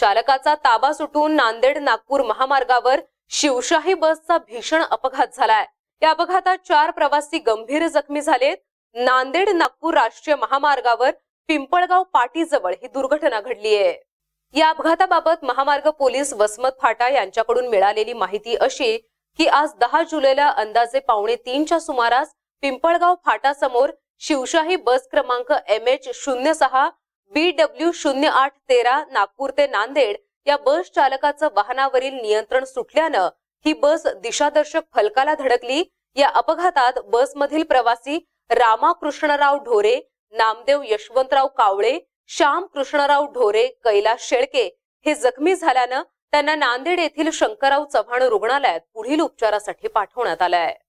चालकाचा ताबा सुटून नांदेड नागपूर महामार्गावर शिवशाही बसचा भीषण अपघात झालाय या अपघातात चार प्रवासी गंभीर जखमी झालेत नांदेड नागपूर राष्ट्रीय महामार्गावर पिंपळगाव पाटीजवळ ही दुर्घटना घडली आहे या अपघाताबाबत महामार्ग पोलीस वसमत फाटा यांच्याकडून मिळालेली माहिती अशी की आज दहा जुलैला अंदाजे पावणे तीनच्या सुमारास पिंपळगाव फाटासमोर शिवशाही बस क्रमांक एम एच शून्य सहा बी डब्ल्यू शून्य आठ तेरा नागपूर ते नांदेड या बस चालकाचं वाहनावरील नियंत्रण सुटल्यानं ही बस दिशादर्शक फलकाला धडकली या अपघातात बसमधील प्रवासी रामाकृष्णराव ढोरे नामदेव यशवंतराव कावळे श्याम कृष्णराव ढोरे कैलास शेळके हे जखमी झाल्यानं त्यांना नांदेड येथील शंकरराव चव्हाण रुग्णालयात पुढील उपचारासाठी पाठवण्यात आलं आहे